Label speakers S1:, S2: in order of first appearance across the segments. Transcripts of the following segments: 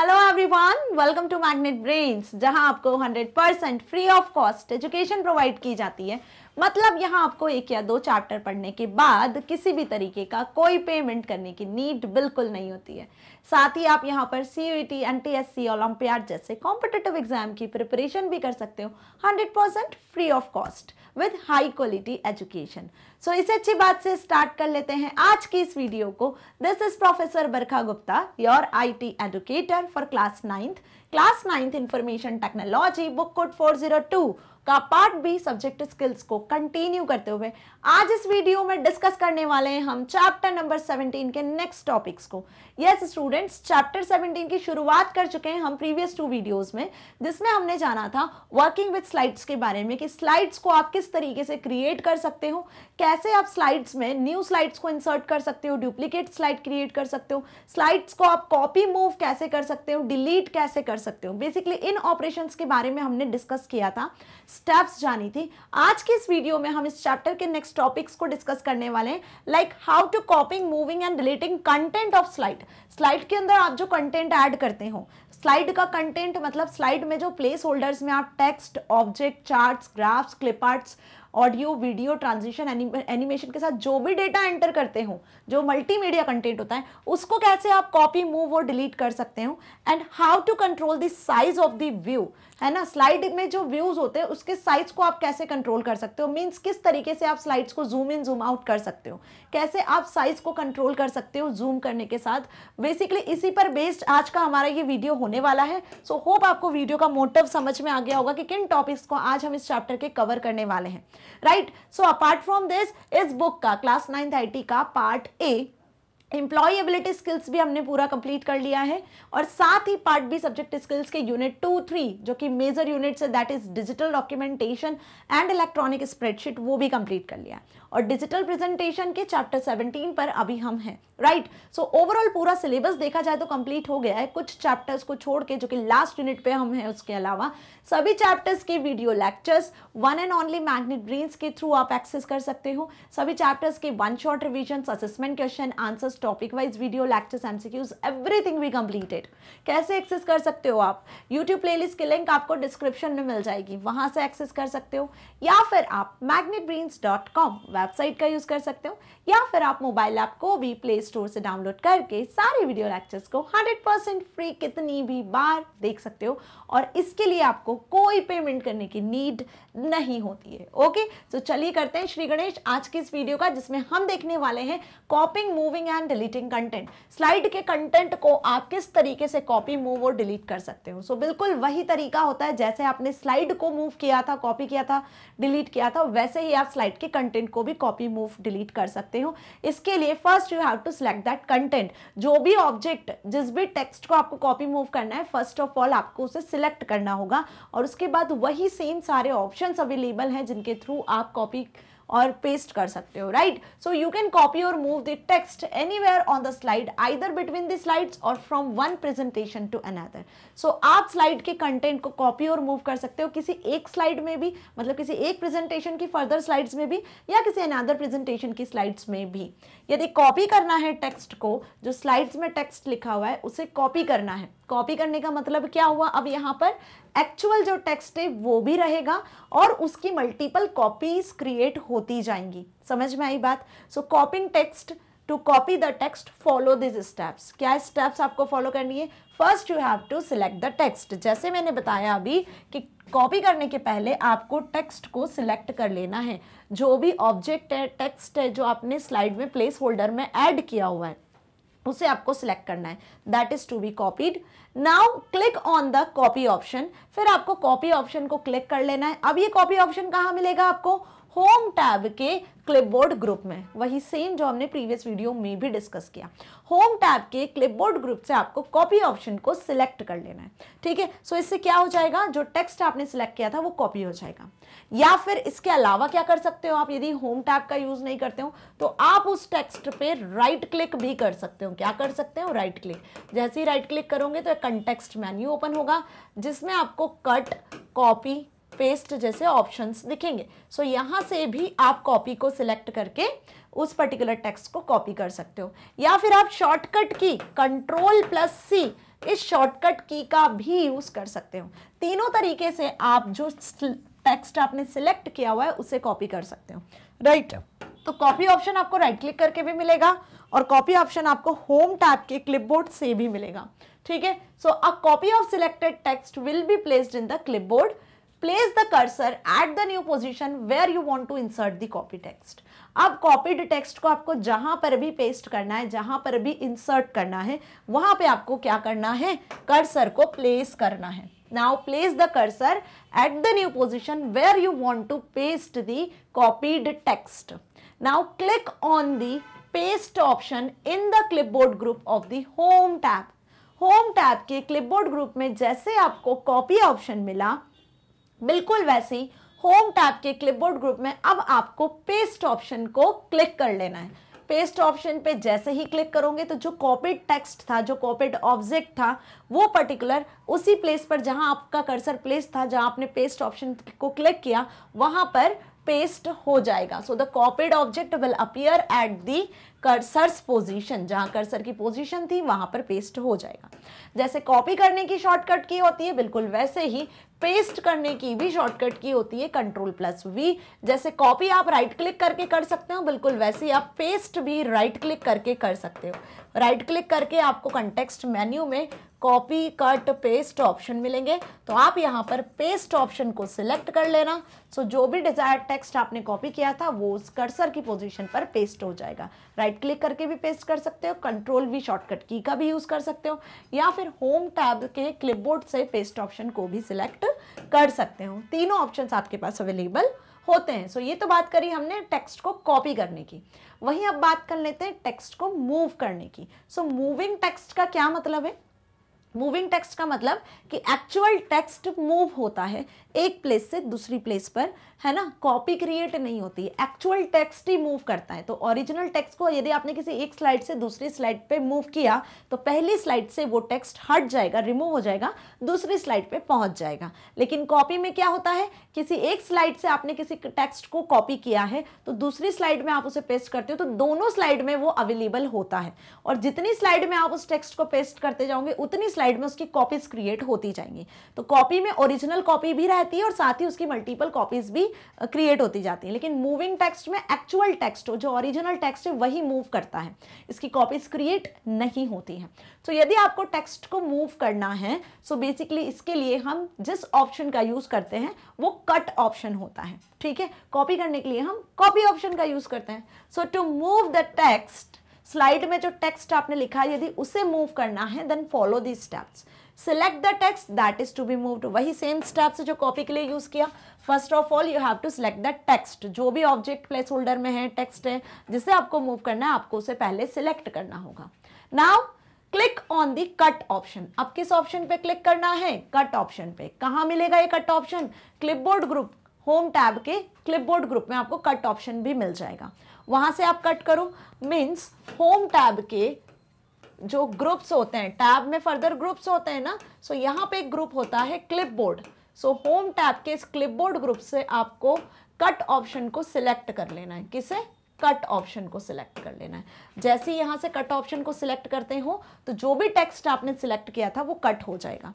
S1: Hello everyone welcome to magnet brains जहां आपको 100 percent free of cost education provide की जाती है मतलब यहाँ आपको एक या दो चैप्टर पढ़ने के बाद किसी भी तरीके का कोई पेमेंट करने की नीड बिल्कुल नहीं होती है साथ ही आप यहाँ पर C U T N T S C olympiad जैसे कॉम्पिटेटिव एग्जाम की प्रिपरेशन भी कर सकते हो hundred percent free of cost with high quality education so इसे अच्छी बात से स्टार्ट कर लेते हैं आज की इस वीडियो को this is professor Barkha Gupta your T educator for class ninth class ninth information technology book code two का पार्ट बी सब्जेक्ट स्किल्स को कंटिन्यू करते हुए आज इस वीडियो में डिस्कस करने वाले हैं हम चैप्टर नंबर 17 के नेक्स्ट टॉपिक्स को यस स्टूडेंट्स चैप्टर 17 की शुरुआत कर चुके हैं हम प्रीवियस टू वीडियोस में जिसमें हमने जाना था वर्किंग विद स्लाइड्स के बारे में कि स्लाइड्स को आप किस तरीके से क्रिएट कर सकते हो कैसे आप स्लाइड्स में न्यू स्लाइड्स को इंसर्ट कर सकते हो डुप्लीकेट स्लाइड क्रिएट कर सकते हो स्लाइड्स को आप कॉपी मूव कैसे कर सकते हो डिलीट कैसे कर सकते हो बेसिकली इन ऑपरेशन के बारे में हमने डिस्कस किया था स्टेप्स जानी थी आज के इस वीडियो में हम इस चैप्टर के नेक्स्ट टॉपिक्स को डिस्कस करने वाले हैं like how to copying moving and relating content of slide slide के अंदर आप जो कंटेंट ऐड करते हो स्लाइड का कंटेंट मतलब स्लाइड में जो प्लेस होल्डर्स में आप text object charts graphs clip arts audio video transition animation के साथ जो भी डेटा एंटर करते हो जो मल्टीमीडिया कंटेंट होता है उसको कैसे आप कॉपी मूव और डिलीट कर सकते हो and how to control the size of the view है ना स्लाइड में जो व्यूज होते हैं उसके साइज को आप कैसे कंट्रोल कर सकते हो मीन्स किस तरीके से आप स्लाइड्स को जूम इन जूम आउट कर सकते हो कैसे आप साइज को कंट्रोल कर सकते हो जूम करने के साथ बेसिकली इसी पर बेस्ड आज का हमारा ये वीडियो होने वाला है सो so, होप आपको वीडियो का मोटिव समझ में आ गया होगा कि किन टॉपिक्स को आज हम इस चैप्टर के कवर करने वाले हैं right so apart from this इस बुक का क्लास नाइन का पार्ट ए एम्प्लॉयबिलिटी स्किल्स भी हमने पूरा कंप्लीट कर लिया है और साथ ही पार्ट बी सब्जेक्ट स्किल्स के यूनिट टू थ्री जो कि मेजर यूनिट्स है that is digital documentation and electronic spreadsheet वो भी कंप्लीट कर लिया है और डिजिटल प्रेजेंटेशन के चैप्टर 17 पर अभी हम हैं राइट सो ओवरऑल पूरा सिलेबस देखा जाए तो कंप्लीट हो गया है कुछ चैप्टर्स को छोड़ के जो कि लास्ट यूनिट पे हम हैं उसके अलावा सभी चैप्टर्स के video lectures one and only magnet brains के थ्रू आप एक्सेस कर सकते हो सभी चैप्टर्स के one short revision assessment question answers topic wise video lectures MCQs everything we completed कैसे एक्सेस कर सकते हो आप यूट्यूब प्ले की लिंक आपको डिस्क्रिप्शन में मिल जाएगी वहां से एक्सेस कर सकते हो या फिर आप मैग्नेट वेबसाइट का यूज़ कर सकते हो या फिर आप मोबाइल ऐप को भी प्ले स्टोर से डाउनलोड करके सारे वीडियो लेक्चर्स को 100% फ्री कितनी भी बार देख सकते हो और इसके लिए आपको कोई पेमेंट करने की नीड नहीं होती है ओके तो चलिए करते हैं श्री गणेश आज की इस वीडियो का जिसमें हम देखने वाले हैं copying moving and deleting content slide के कंटेंट को आप किस तरीके से कॉपी मूव और डिलीट कर सकते हो सो so, बिल्कुल वही तरीका होता है जैसे आपने स्लाइड को मूव किया था कॉपी किया था डिलीट किया था वैसे ही आप स्लाइड के कंटेंट को भी कॉपी मूव डिलीट कर सकते हो इसके लिए first you have to select that content जो भी ऑब्जेक्ट जिस भी टेक्स्ट को आपको कॉपी मूव करना है फर्स्ट ऑफ ऑल आपको उसे सिलेक्ट करना होगा और उसके बाद वही सेम सारे ऑप्शन ऑप्शंस अवेलेबल हैं जिनके थ्रू आप कॉपी और पेस्ट कर सकते हो right so you can copy और move the text anywhere on the slide either between the slides और from one presentation to another so आप स्लाइड के कंटेंट को कॉपी और मूव कर सकते हो किसी एक स्लाइड में भी मतलब किसी एक प्रेजेंटेशन की फर्दर स्लाइड्स में भी या किसी अनदर प्रेजेंटेशन की स्लाइड्स में भी यदि कॉपी करना है टेक्स्ट को जो स्लाइड्स में टेक्स्ट लिखा हुआ है उसे कॉपी करना है कॉपी करने का मतलब क्या हुआ अब यहाँ पर एक्चुअल जो टेक्स्ट है वो भी रहेगा और उसकी मल्टीपल कॉपीज क्रिएट होती जाएंगी समझ में आई बात so copying text to copy the text follow these steps क्या स्टेप्स आपको फॉलो करनी है first you have to select the text जैसे मैंने बताया अभी कि कॉपी करने के पहले आपको टेक्स्ट को सिलेक्ट कर लेना है जो भी ऑब्जेक्ट है टेक्स्ट है जो आपने स्लाइड में प्लेस होल्डर में ऐड किया हुआ है उसे आपको सिलेक्ट करना है that is to be copied now click on the copy option फिर आपको कॉपी ऑप्शन को क्लिक कर लेना है अब ये कॉपी ऑप्शन कहाँ मिलेगा आपको होम टैब के क्लिपबोर्ड ग्रुप में वही सेम जो हमने प्रीवियस वीडियो में भी डिस्कस किया होम टैब के क्लिपबोर्ड ग्रुप से आपको कॉपी ऑप्शन को सिलेक्ट कर लेना है ठीक है सो इससे क्या हो जाएगा जो टेक्स्ट आपने सिलेक्ट किया था वो कॉपी हो जाएगा या फिर इसके अलावा क्या कर सकते हो आप यदि होम टैब का यूज़ नहीं करते हो तो आप उस टेक्स्ट पे राइट क्लिक भी कर सकते हो क्या कर सकते हो राइट क्लिक जैसे ही राइट क्लिक करोगे तो एक कंटेक्स्ट मेन्यू ओपन होगा जिसमें आपको कट कॉपी पेस्ट जैसे ऑप्शंस दिखेंगे सो so, यहाँ से भी आप कॉपी को सिलेक्ट करके उस पर्टिकुलर टेक्स्ट को कॉपी कर सकते हो या फिर आप शॉर्टकट की कंट्रोल प्लस सी इस शॉर्टकट की का भी यूज़ कर सकते हो तीनों तरीके से आप जो टेक्स्ट आपने सिलेक्ट किया हुआ है उसे कॉपी कर सकते हो राइट right. तो कॉपी ऑप्शन आपको राइट right क्लिक करके भी मिलेगा और कॉपी ऑप्शन आपको होम टैप के क्लिपबोर्ड से भी मिलेगा ठीक है so a copy of selected text will be placed in the clipboard place the cursor at the new position where you want to insert the copy text. अब copied text को आपको जहां पर भी paste करना है जहां पर भी insert करना है वहां पे आपको क्या करना है cursor को place करना है now place the cursor at the new position where you want to paste the copied text now click on the paste option in the clipboard group of the home tab home tab के clipboard group में जैसे आपको copy option मिला बिल्कुल वैसे ही home tab के clipboard group में अब आपको पेस्ट ऑप्शन को क्लिक कर लेना है पेस्ट ऑप्शन पे जैसे ही क्लिक करोगे तो जो कॉपीड टेक्स्ट था जो कॉपीड ऑब्जेक्ट था वो पर्टिकुलर उसी प्लेस पर जहां आपका कर्सर प्लेस था जहां आपने पेस्ट ऑप्शन को क्लिक किया वहां पर पेस्ट हो जाएगा so the copied object will appear at the cursor's position जहां कर्सर की पोजीशन थी वहां पर पेस्ट हो जाएगा जैसे कॉपी करने की शॉर्टकट की होती है बिल्कुल वैसे ही पेस्ट करने की भी शॉर्टकट की होती है कंट्रोल प्लस वी जैसे कॉपी आप राइट क्लिक करके कर सकते हो बिल्कुल वैसे ही आप पेस्ट भी राइट क्लिक करके कर सकते हो राइट क्लिक करके आपको कंटेक्स्ट मेन्यू में कॉपी कट पेस्ट ऑप्शन मिलेंगे तो आप यहाँ पर पेस्ट ऑप्शन को सिलेक्ट कर लेना सो जो भी डिजायर्ड टेक्स्ट आपने कॉपी किया था वो उस कर्सर की पोजीशन पर पेस्ट हो जाएगा राइट right क्लिक करके भी पेस्ट कर सकते हो कंट्रोल भी शॉर्टकट की का भी यूज़ कर सकते हो या फिर होम टैब के क्लिपबोर्ड से पेस्ट ऑप्शन को भी सिलेक्ट कर सकते हो तीनों ऑप्शन आपके पास अवेलेबल होते हैं सो so, ये तो बात करी हमने टेक्स्ट को कॉपी करने की वहीं अब बात कर लेते हैं टेक्स्ट को मूव करने की सो मूविंग टेक्स्ट का क्या मतलब है मूविंग टेक्स्ट का मतलब कि एक्चुअल टेक्स्ट मूव होता है एक प्लेस से दूसरी प्लेस पर है ना कॉपी क्रिएट नहीं होती एक्चुअल टेक्स्ट ही मूव करता है तो ओरिजिनल टेक्स्ट को यदि आपने किसी एक स्लाइड से दूसरी स्लाइड पे मूव किया तो पहली स्लाइड से वो टेक्स्ट हट जाएगा रिमूव हो जाएगा दूसरी स्लाइड पे पहुंच जाएगा लेकिन कॉपी में क्या होता है किसी एक स्लाइड से आपने किसी टेक्स्ट को कॉपी किया है तो दूसरी स्लाइड में आप उसे पेस्ट करते हो तो दोनों स्लाइड में वो अवेलेबल होता है और जितनी स्लाइड में आप उस टेक्स्ट को पेस्ट करते जाओगे उतनी स्लाइड में उसकी कॉपीज क्रिएट होती जाएंगी तो कॉपी में ओरिजिनल कॉपी भी रहती है और साथ ही उसकी मल्टीपल कॉपीज भी क्रिएट होती जाती है लेकिन मूविंग टेक्स्ट में एक्चुअल टेक्स्ट जो ओरिजिनल टेक्स्ट है वही मूव करता है इसकी कॉपीज क्रिएट नहीं होती है तो यदि आपको टेक्स्ट को मूव करना है सो बेसिकली इसके लिए हम जिस ऑप्शन का यूज़ करते हैं वो कट ऑप्शन होता है ठीक है कॉपी करने के लिए हम कॉपी ऑप्शन का यूज़ करते हैं so to move the text slide में जो टेक्स्ट आपने लिखा है यदि उसे मूव करना है then follow the steps select the text that is to be moved वही सेम स्टेप्स जो कॉपी के लिए यूज़ किया first of all you have to select the text जो भी ऑब्जेक्ट प्लेस होल्डर में है टेक्स्ट है जिसे आपको मूव करना है आपको उसे पहले सिलेक्ट करना होगा now click on the cut option अब किस ऑप्शन पे क्लिक करना है कट ऑप्शन पे कहा मिलेगा ये cut option clipboard group home tab के क्लिपबोर्ड ग्रुप में आपको कट ऑप्शन भी मिल जाएगा वहां से आप कट करो मीन्स होम टैब के जो ग्रुप्स होते हैं टैब में फर्दर ग्रुप्स होते हैं ना सो so यहाँ पे एक ग्रुप होता है clipboard so home tab के इस क्लिप बोर्ड ग्रुप से आपको कट ऑप्शन को सिलेक्ट कर लेना है किसे कट ऑप्शन को सिलेक्ट कर लेना है जैसे यहाँ से कट ऑप्शन को सिलेक्ट करते हो तो जो भी टेक्स्ट आपने सिलेक्ट किया था वो कट हो जाएगा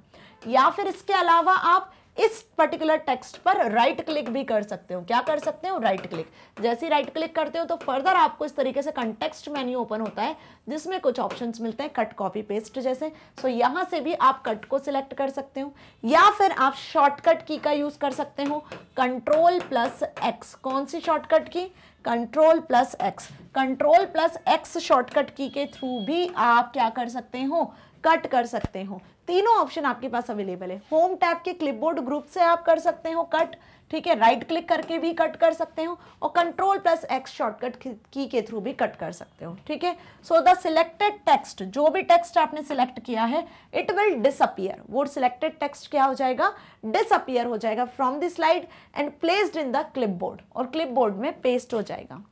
S1: या फिर इसके अलावा आप इस पर्टिकुलर टेक्स्ट पर राइट क्लिक भी कर सकते हो क्या कर सकते हो राइट क्लिक जैसे ही राइट क्लिक करते हो तो फर्दर आपको इस तरीके से कंटेक्स्ट मेन्यू ओपन होता है जिसमें कुछ ऑप्शन मिलते हैं कट कॉपी पेस्ट जैसे सो यहाँ से भी आप कट को सिलेक्ट कर सकते हो या फिर आप शॉर्टकट की का यूज़ कर सकते हो कंट्रोल प्लस एक्स कौन सी शॉर्टकट की control plus X control plus X shortcut की के थ्रू भी आप क्या कर सकते हो कट कर सकते हो तीनों ऑप्शन आपके पास अवेलेबल है होम टैप के क्लिपबोर्ड ग्रुप से आप कर सकते हो कट ठीक है राइट क्लिक करके भी कट कर सकते हो और कंट्रोल प्लस एक्स शॉर्टकट की के थ्रू भी कट कर सकते हो ठीक है सो द सिलेक्टेड टेक्स्ट जो भी टेक्स्ट आपने सिलेक्ट किया है इट विल डिसअपियर वो सिलेक्टेड टेक्स्ट क्या हो जाएगा डिसअपियर हो जाएगा from the slide and placed in the clipboard और क्लिपबोर्ड में पेस्ट हो जाएगा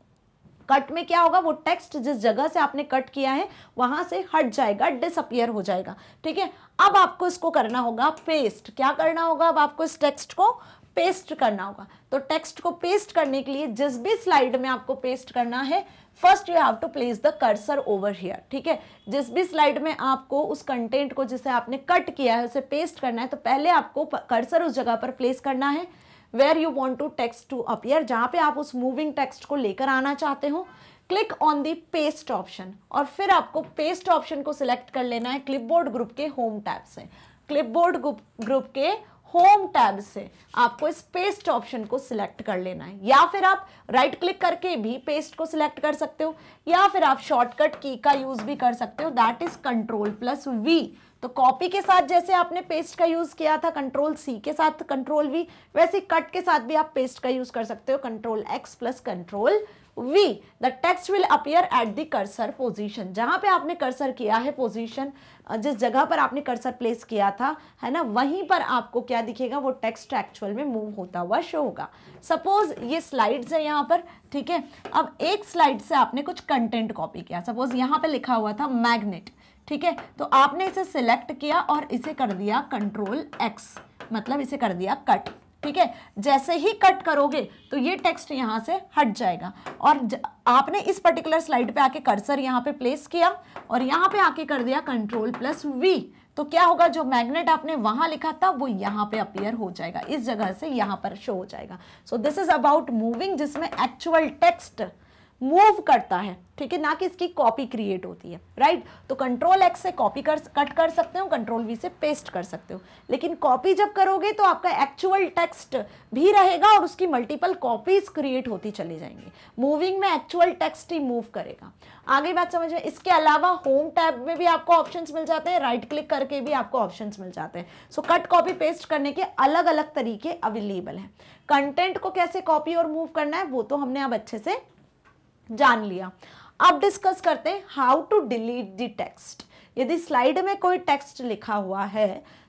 S1: कट में क्या होगा वो टेक्स्ट जिस जगह से आपने कट किया है वहां से हट जाएगा डिसअपियर हो जाएगा ठीक है अब आपको इसको करना होगा पेस्ट क्या करना होगा अब आपको इस टेक्स्ट को पेस्ट करना होगा तो टेक्स्ट को पेस्ट करने के लिए जिस भी स्लाइड में आपको पेस्ट करना है first you have to place the cursor over here ठीक है जिस भी स्लाइड में आपको उस कंटेंट को जिसे आपने कट किया है उसे पेस्ट करना है तो पहले आपको कर्सर उस जगह पर प्लेस करना है where you want to text to appear जहाँ पे आप उस मूविंग टेक्स्ट को लेकर आना चाहते हो click on the paste option और फिर आपको पेस्ट ऑप्शन को सिलेक्ट कर लेना है क्लिपबोर्ड ग्रुप के होम टैब से क्लिपबोर्ड ग्रुप के होम टैब से आपको इस पेस्ट ऑप्शन को सिलेक्ट कर लेना है या फिर आप राइट right क्लिक करके भी पेस्ट को सिलेक्ट कर सकते हो या फिर आप शॉर्टकट की का यूज़ भी कर सकते हो that is control plus V तो कॉपी के साथ जैसे आपने पेस्ट का यूज़ किया था कंट्रोल सी के साथ कंट्रोल वी वैसे कट के साथ भी आप पेस्ट का यूज़ कर सकते हो control X plus control V the text will appear at the cursor position जहाँ पे आपने कर्सर किया है पोजिशन जिस जगह पर आपने कर्सर प्लेस किया था है ना वहीं पर आपको क्या दिखेगा वो टेक्स्ट एक्चुअल में मूव होता हुआ शो होगा सपोज ये स्लाइड्स है यहाँ पर ठीक है अब एक स्लाइड से आपने कुछ कंटेंट कॉपी किया सपोज यहाँ पे लिखा हुआ था मैग्नेट ठीक है तो आपने इसे सिलेक्ट किया और इसे कर दिया कंट्रोल एक्स मतलब इसे कर दिया कट ठीक है जैसे ही कट करोगे तो ये टेक्स्ट यहाँ से हट जाएगा और ज, आपने इस पर्टिकुलर स्लाइड पे आके कर्सर यहाँ पे प्लेस किया और यहाँ पे आके कर दिया कंट्रोल प्लस वी तो क्या होगा जो मैग्नेट आपने वहाँ लिखा था वो यहाँ पे अपियर हो जाएगा इस जगह से यहाँ पर शो हो जाएगा so this is about moving जिसमें एक्चुअल टेक्स्ट मूव करता है ठीक है ना कि इसकी कॉपी क्रिएट होती है राइट तो कंट्रोल एक्स से कॉपी कर कट कर सकते हो कंट्रोल वी से पेस्ट कर सकते हो लेकिन कॉपी जब करोगे तो आपका एक्चुअल टेक्स्ट भी रहेगा और उसकी मल्टीपल कॉपीज क्रिएट होती चली जाएंगी मूविंग में एक्चुअल टेक्स्ट ही मूव करेगा आगे बात समझ में इसके अलावा होम टैब में भी आपको ऑप्शन मिल जाते हैं राइट क्लिक करके भी आपको ऑप्शन मिल जाते हैं सो कट कॉपी पेस्ट करने के अलग अलग तरीके अवेलेबल हैं कंटेंट को कैसे कॉपी और मूव करना है वो तो हमने अब अच्छे से जान लिया अब डिस्कस करते हैं how to delete the text यदि स्लाइड में कोई टेक्स्ट लिखा हुआ है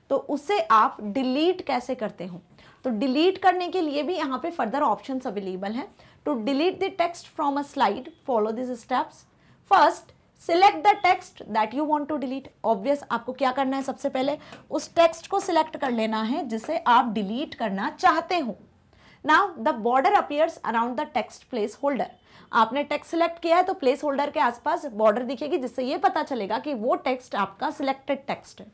S1: तो उसे आप डिलीट कैसे करते हो तो डिलीट करने के लिए भी यहाँ पे फर्दर ऑप्शन अवेलेबल हैं to delete the text from a slide follow this steps first select the text that you want to delete obvious आपको क्या करना है सबसे पहले उस टेक्स्ट को सिलेक्ट कर लेना है जिसे आप डिलीट करना चाहते हो now the border appears around the text placeholder आपने टेक्स्ट सिलेक्ट किया है तो प्लेस होल्डर के आसपास बॉर्डर दिखेगी जिससे ये पता चलेगा कि वो टेक्स्ट आपका सिलेक्टेड टेक्स्ट है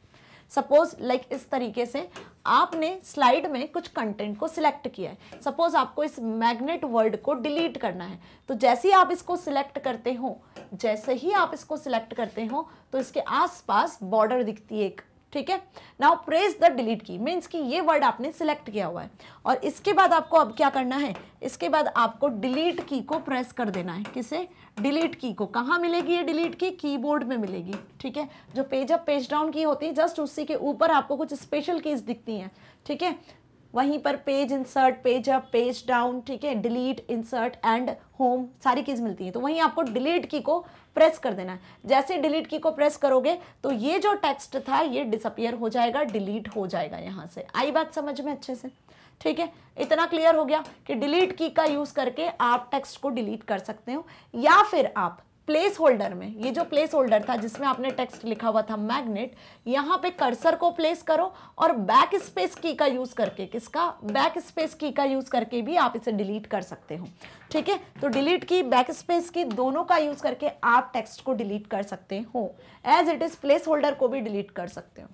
S1: सपोज लाइक like इस तरीके से आपने स्लाइड में कुछ कंटेंट को सिलेक्ट किया है सपोज आपको इस मैग्नेट वर्ड को डिलीट करना है तो जैसे ही आप इसको सिलेक्ट करते हो जैसे ही आप इसको सिलेक्ट करते हो तो इसके आसपास बॉर्डर दिखती है एक ठीक है now press the delete key means कि ये वर्ड आपने सिलेक्ट किया हुआ है और इसके बाद आपको अब क्या करना है इसके बाद आपको डिलीट की को प्रेस कर देना है किसे डिलीट की को कहाँ मिलेगी ये डिलीट की कीबोर्ड में मिलेगी ठीक है जो पेज अप पेज डाउन की होती है जस्ट उसी के ऊपर आपको कुछ स्पेशल कीज दिखती हैं ठीक है वहीं पर page insert page up page down ठीक है डिलीट इंसर्ट एंड होम सारी कीज़ मिलती है तो वहीं आपको डिलीट की को प्रेस कर देना है जैसे डिलीट की को प्रेस करोगे तो ये जो टेक्स्ट था ये डिसअपियर हो जाएगा डिलीट हो जाएगा यहाँ से आई बात समझ में अच्छे से ठीक है इतना क्लियर हो गया कि डिलीट की का यूज़ करके आप टेक्स्ट को डिलीट कर सकते हो या फिर आप प्लेस होल्डर में ये जो प्लेस होल्डर था जिसमें आपने टेक्स्ट लिखा हुआ था मैग्नेट यहाँ पे कर्सर को प्लेस करो और बैक स्पेस की का यूज़ करके किसका बैक स्पेस की का यूज़ करके भी आप इसे डिलीट कर सकते हो ठीक है तो डिलीट की बैक स्पेस की दोनों का यूज़ करके आप टेक्स्ट को डिलीट कर सकते हो as it is placeholder को भी डिलीट कर सकते हो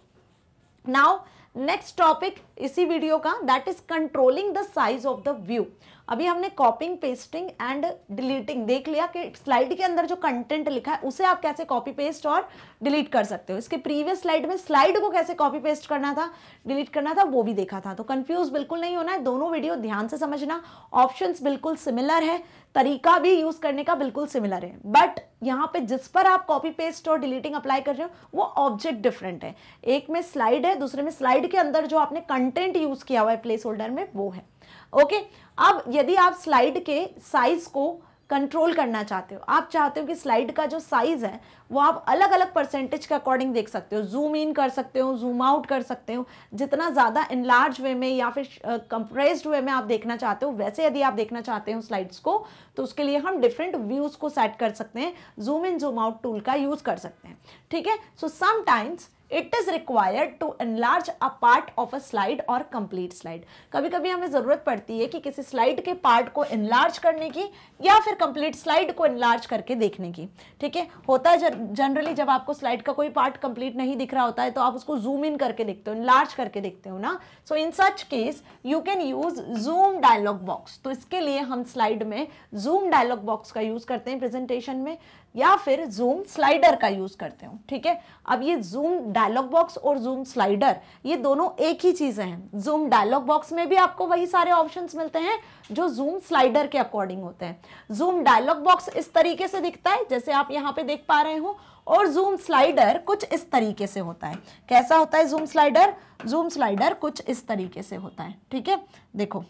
S1: नाउ नेक्स्ट टॉपिक इसी वीडियो का that is controlling the size of the view अभी हमने कॉपिंग पेस्टिंग एंड डिलीटिंग देख लिया कि स्लाइड के अंदर जो कंटेंट लिखा है उसे आप कैसे कॉपी पेस्ट और डिलीट कर सकते हो इसके प्रीवियस स्लाइड में स्लाइड को कैसे कॉपी पेस्ट करना था डिलीट करना था वो भी देखा था तो कंफ्यूज बिल्कुल नहीं होना है दोनों वीडियो ध्यान से समझना ऑप्शन बिल्कुल सिमिलर है तरीका भी यूज़ करने का बिल्कुल सिमिलर है बट यहाँ पे जिस पर आप कॉपी पेस्ट और डिलीटिंग अप्लाई कर रहे हो वो ऑब्जेक्ट डिफरेंट है एक में स्लाइड है दूसरे में स्लाइड के अंदर जो आपने कंटेंट यूज़ किया हुआ है प्लेस होल्डर में वो है ओके अब यदि आप स्लाइड के साइज़ को कंट्रोल करना चाहते हो आप चाहते हो कि स्लाइड का जो साइज़ है वो आप अलग अलग परसेंटेज के अकॉर्डिंग देख सकते हो जूम इन कर सकते हो जूम आउट कर सकते हो जितना ज़्यादा इनलार्ज वे में या फिर कंप्रेस्ड वे में आप देखना चाहते हो वैसे यदि आप देखना चाहते हो स्लाइड्स को तो उसके लिए हम डिफरेंट व्यूज़ को सेट कर सकते हैं zoom in zoom out tool का यूज़ कर सकते हैं ठीक है so sometimes it is required to enlarge a part of a slide और कंप्लीट स्लाइड कभी कभी हमें ज़रूरत पड़ती है कि किसी स्लाइड के पार्ट को एनलार्ज करने की या फिर कंप्लीट स्लाइड को एनलार्ज करके देखने की ठीक है होता है जनरली जब आपको स्लाइड का कोई पार्ट कंप्लीट नहीं दिख रहा होता है तो आप उसको जूम इन करके देखते हो एनलार्ज करके देखते हो ना so in such case you can use zoom dialog box तो इसके लिए हम स्लाइड में जूम डायलॉग बॉक्स का यूज़ करते हैं प्रेजेंटेशन में या फिर जूम स्लाइडर का यूज़ करते हो ठीक है अब ये जूम डायलॉग बॉक्स और जूम स्लाइडर ये दोनों एक ही चीज़ें हैं जूम डायलॉग बॉक्स में भी आपको वही सारे ऑप्शंस मिलते हैं जो जूम स्लाइडर के अकॉर्डिंग होते हैं जूम डायलॉग बॉक्स इस तरीके से दिखता है जैसे आप यहाँ पे देख पा रहे हो और जूम स्लाइडर कुछ इस तरीके से होता है कैसा होता है जूम स्लाइडर जूम स्लाइडर कुछ इस तरीके से होता है ठीक है देखो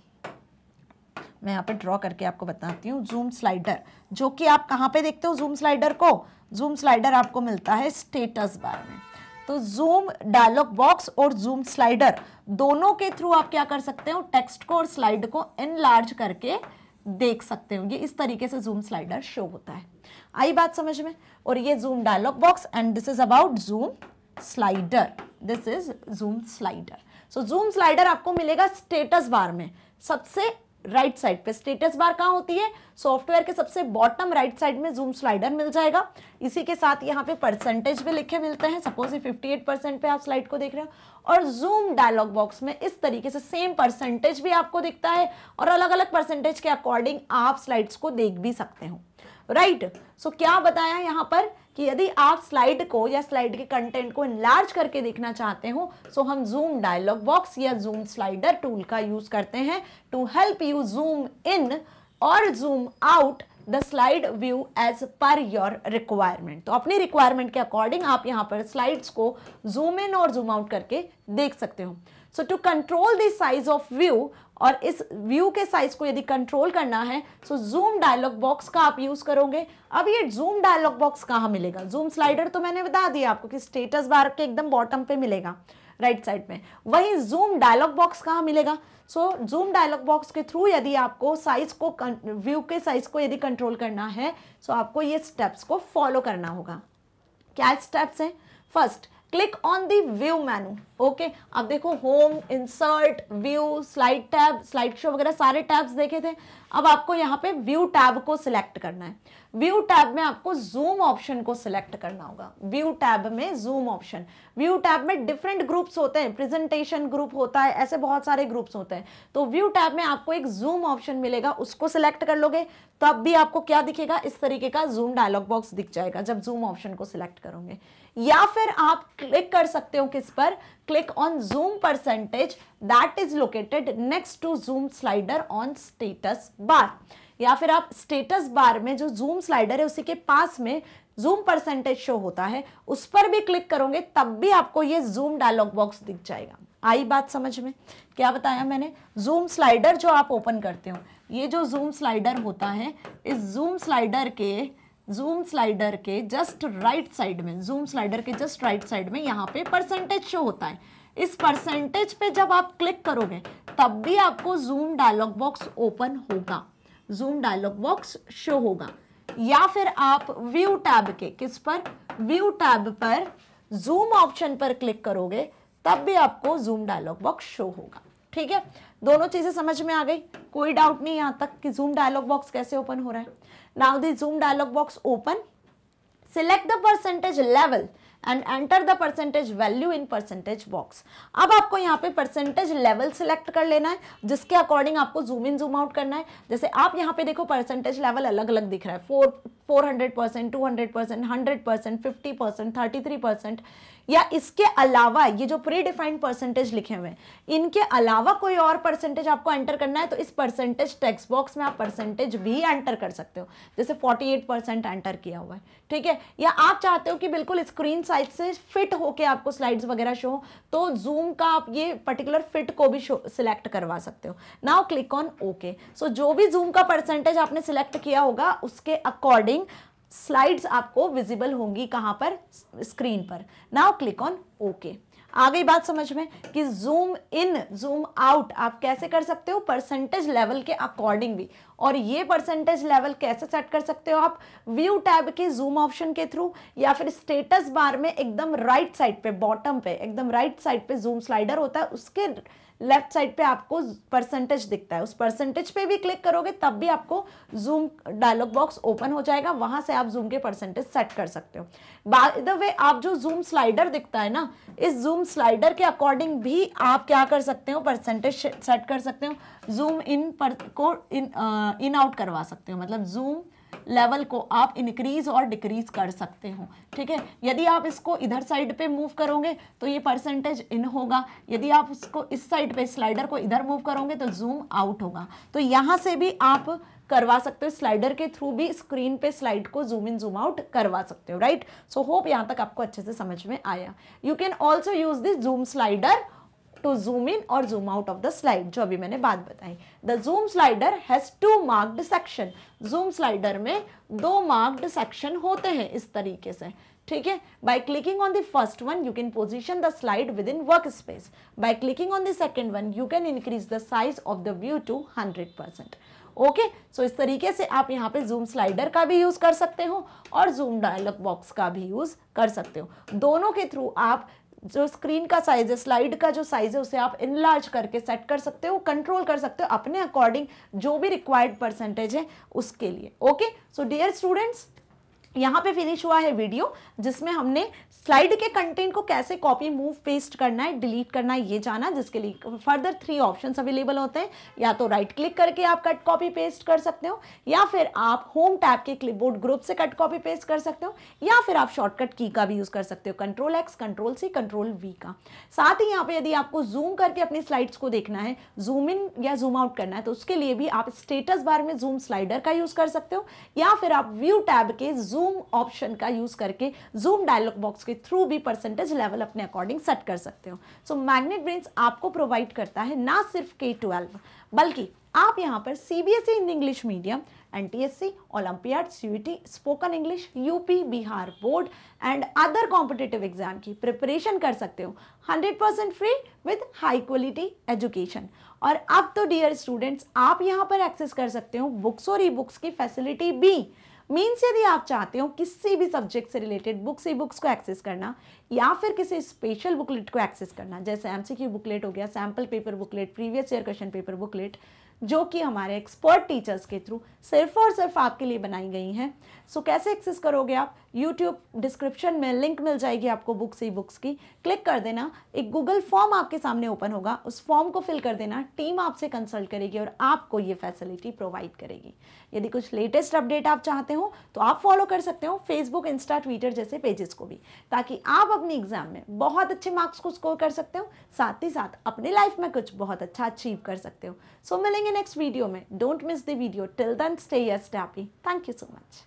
S1: मैं यहाँ पे ड्रॉ करके आपको बताती हूँ जूम स्लाइडर जो कि आप कहाँ पे देखते हो जूम स्लाइडर को जूम स्लाइडर आपको मिलता है स्टेटस बार में तो जूम डायलॉग बॉक्स और जूम स्लाइडर दोनों के थ्रू आप क्या कर सकते हो टेक्स्ट को और स्लाइड को इनलार्ज करके देख सकते हो ये इस तरीके से जूम स्लाइडर शो होता है आई बात समझ में और ये zoom dialog box and this is about zoom slider this is zoom slider so zoom slider आपको मिलेगा स्टेटस बार में सबसे राइट right साइड पे स्टेटस बार कहाँ होती है सॉफ्टवेयर के सबसे बॉटम राइट साइड में जूम स्लाइडर मिल जाएगा इसी के साथ यहाँ पे परसेंटेज भी लिखे मिलते हैं सपोज ये 58 परसेंट पे आप स्लाइड को देख रहे हो और जूम डायलॉग बॉक्स में इस तरीके से सेम परसेंटेज भी आपको दिखता है और अलग अलग परसेंटेज के अकॉर्डिंग आप स्लाइड्स को देख भी सकते हो राइट right. सो so, क्या बताया यहाँ पर कि यदि आप स्लाइड को या स्लाइड के कंटेंट को इनलार्ज करके देखना चाहते हो सो तो हम जूम डायलॉग बॉक्स या जूम स्लाइडर टूल का यूज़ करते हैं to help you zoom in और zoom out the slide view as per your requirement तो अपनी रिक्वायरमेंट के अकॉर्डिंग आप यहाँ पर स्लाइड्स को जूम इन और जूम आउट करके देख सकते हो so to control the size of view और इस व्यू के साइज को यदि कंट्रोल करना है सो जूम डायलॉग बॉक्स का आप यूज़ करोगे अब ये जूम डायलॉग बॉक्स कहाँ मिलेगा जूम स्लाइडर तो मैंने बता दिया आपको कि स्टेटस बार के एकदम बॉटम पे मिलेगा राइट right साइड में वही जूम डायलॉग बॉक्स कहाँ मिलेगा सो जूम डायलॉग बॉक्स के थ्रू यदि आपको साइज को व्यू के साइज को यदि कंट्रोल करना है सो so आपको ये स्टेप्स को फॉलो करना होगा क्या स्टेप्स हैं first click on the view menu okay अब देखो home insert view slide tab slide show वगैरह सारे टैब्स देखे थे अब आपको यहाँ पे व्यू टैब को सिलेक्ट करना है व्यू टैब में आपको जूम ऑप्शन को सिलेक्ट करना होगा व्यू टैब में जूम ऑप्शन व्यू टैब में डिफरेंट ग्रुप्स होते हैं प्रेजेंटेशन ग्रुप होता है ऐसे बहुत सारे ग्रुप्स होते हैं तो व्यू टैब में आपको एक जूम ऑप्शन मिलेगा उसको सिलेक्ट कर लोगे तब भी आपको क्या दिखेगा इस तरीके का जूम डायलॉग बॉक्स दिख जाएगा जब जूम ऑप्शन को सिलेक्ट करोगे या फिर आप क्लिक कर सकते हो किस पर click on zoom percentage that is located next to zoom slider on status bar या फिर आप स्टेटस बार में जो जूम स्लाइडर है उसी के पास में जूम परसेंटेज शो होता है उस पर भी क्लिक करोगे तब भी आपको ये जूम डायलॉग बॉक्स दिख जाएगा आई बात समझ में क्या बताया मैंने जूम स्लाइडर जो आप ओपन करते हो ये जो जूम स्लाइडर होता है इस जूम स्लाइडर के जूम स्लाइडर के जस्ट राइट साइड में जूम स्लाइडर के जस्ट राइट साइड में यहाँ पे परसेंटेज शो होता है इस परसेंटेज पे जब आप क्लिक करोगे तब भी आपको जूम डायलॉग बॉक्स ओपन होगा जूम डायलॉग बॉक्स शो होगा या फिर आप व्यू टैब के किस पर व्यू टैब पर जूम ऑप्शन पर क्लिक करोगे तब भी आपको जूम डायलॉग बॉक्स शो होगा ठीक है दोनों चीज़ें समझ में आ गई कोई डाउट नहीं यहां तक कि जूम डायलॉग बॉक्स कैसे ओपन हो रहा है now zoom zoom dialog box open select the percentage level and enter the percentage value in percentage box अब आपको यहाँ पे परसेंटेज लेवल सेलेक्ट कर लेना है जिसके अकॉर्डिंग आपको जूम इन जूम आउट करना है जैसे आप यहाँ पे देखो परसेंटेज लेवल अलग अलग दिख रहा है four four hundred percent two hundred percent hundred percent fifty percent thirty three percent या इसके अलावा ये जो प्री डिफाइंड परसेंटेज लिखे हुए इनके अलावा कोई और परसेंटेज आपको एंटर करना है तो इस परसेंटेज टेक्स्ट बॉक्स में आप परसेंटेज भी एंटर कर सकते हो जैसे फोर्टी एट परसेंट एंटर किया हुआ है ठीक है या आप चाहते हो कि बिल्कुल स्क्रीन साइज से फिट होके आपको स्लाइड्स वगैरह शो हो तो जूम का आप ये पर्टिकुलर फिट को भी सिलेक्ट करवा सकते हो now click on okay so जो भी जूम का परसेंटेज आपने सिलेक्ट किया होगा उसके अकॉर्डिंग अकॉर्डिंग स्लाइड्स आपको विजिबल होंगी कहाँ पर स्क्रीन पर नाउ क्लिक ऑन ओके आ गई बात समझ में कि जूम इन जूम आउट आप कैसे कर सकते हो परसेंटेज लेवल के अकॉर्डिंग भी और ये परसेंटेज लेवल कैसे सेट कर सकते हो आप व्यू टैब के जूम ऑप्शन के थ्रू या फिर स्टेटस बार में एकदम राइट साइड पे बॉटम पे एकदम राइट साइड पे जूम स्लाइडर होता है उसके लेफ्ट साइड पे आपको परसेंटेज दिखता है उस परसेंटेज पे भी क्लिक करोगे तब भी आपको जूम डायलॉग बॉक्स ओपन हो जाएगा वहां से आप जूम के परसेंटेज सेट कर सकते हो बाय द वे आप जो जूम स्लाइडर दिखता है ना इस जूम स्लाइडर के अकॉर्डिंग भी आप क्या कर सकते हो परसेंटेज सेट कर सकते हो जूम इन पर को इन आ, इन आउट करवा सकते हो मतलब जूम लेवल को आप इंक्रीज और डिक्रीज कर सकते हो ठीक है यदि आप इसको इधर साइड पे मूव करोगे तो ये परसेंटेज इन होगा यदि आप उसको इस साइड पे स्लाइडर को इधर मूव करोगे तो जूम आउट होगा तो यहाँ से भी आप करवा सकते हो स्लाइडर के थ्रू भी स्क्रीन पे स्लाइड को जूम इन जूम आउट करवा सकते हो राइट सो होप यहाँ तक आपको अच्छे से समझ में आया you can also use this zoom slider to zoom in और zoom out of the slide जो अभी मैंने बात बताई the zoom slider has two marked section zoom slider में दो मार्क्ड सेक्शन होते हैं इस तरीके से ठीक है by clicking on the first one you can position the slide within workspace by clicking on the second one you can increase the size of the view to hundred percent okay so इस तरीके से आप यहाँ पे zoom slider का भी use कर सकते हो और जूम डायलॉग बॉक्स का भी यूज़ कर सकते हो दोनों के थ्रू आप जो स्क्रीन का साइज है स्लाइड का जो साइज है उसे आप इनलार्ज करके सेट कर सकते हो कंट्रोल कर सकते हो अपने अकॉर्डिंग जो भी रिक्वायर्ड परसेंटेज है उसके लिए ओके सो डियर स्टूडेंट्स यहाँ पे फिनिश हुआ है वीडियो जिसमें हमने स्लाइड के कंटेंट को कैसे कॉपी मूव पेस्ट करना है डिलीट करना है ये जाना जिसके लिए फर्दर थ्री ऑप्शन अवेलेबल होते हैं या तो राइट क्लिक करके आप कट कॉपी पेस्ट कर सकते हो या फिर आप होम टैब के क्लिपबोर्ड ग्रुप से कट कॉपी पेस्ट कर सकते हो या फिर आप शॉर्टकट की का भी यूज़ कर सकते हो control X control C control V का साथ ही यहाँ पे यदि आपको जूम करके अपनी स्लाइड्स को देखना है जूम इन या जूम आउट करना है तो उसके लिए भी आप स्टेटस बार में जूम स्लाइडर का यूज़ कर सकते हो या फिर आप व्यू टैब के जूम जूम ऑप्शन का यूज़ करके जूम डायलॉग बॉक्स के थ्रू भी परसेंटेज लेवल अपने अकॉर्डिंग सेट कर सकते हो सो मैग्नेट ब्रेन्स आपको प्रोवाइड करता है ना सिर्फ के ट्वेल्व बल्कि आप यहाँ पर C B S E in English medium N T S E Olympiad C U T spoken English UP Bihar board and other competitive exam की प्रिपरेशन कर सकते हो 100% percent free with high quality education और अब तो डियर स्टूडेंट्स आप यहाँ पर एक्सेस कर सकते हो बुक्स और ई बुक्स की फैसिलिटी भी मीन्स यदि आप चाहते हो किसी भी सब्जेक्ट से रिलेटेड बुक से बुक्स को एक्सेस करना या फिर किसी स्पेशल बुकलेट को एक्सेस करना जैसे सी बुकलेट हो गया sample paper booklet previous year question paper booklet जो कि हमारे एक्सपर्ट टीचर्स के थ्रू सिर्फ और सिर्फ आपके लिए बनाई गई हैं सो so, कैसे एक्सेस करोगे आप यूट्यूब डिस्क्रिप्शन में लिंक मिल जाएगी आपको बुक्स ई बुक्स की क्लिक कर देना एक गूगल फॉर्म आपके सामने ओपन होगा उस फॉर्म को फिल कर देना टीम आपसे कंसल्ट करेगी और आपको ये फैसिलिटी प्रोवाइड करेगी यदि कुछ लेटेस्ट अपडेट आप चाहते हो तो आप फॉलो कर सकते हो फेसबुक इंस्टा ट्विटर जैसे पेजेस को भी ताकि आप अपने एग्जाम में बहुत अच्छे मार्क्स को स्कोर कर सकते हो साथ ही साथ अपने लाइफ में कुछ बहुत अच्छा अचीव कर सकते हो सो so, मिलेंगे नेक्स्ट वीडियो में don't miss the video till then stay yes happy thank you so much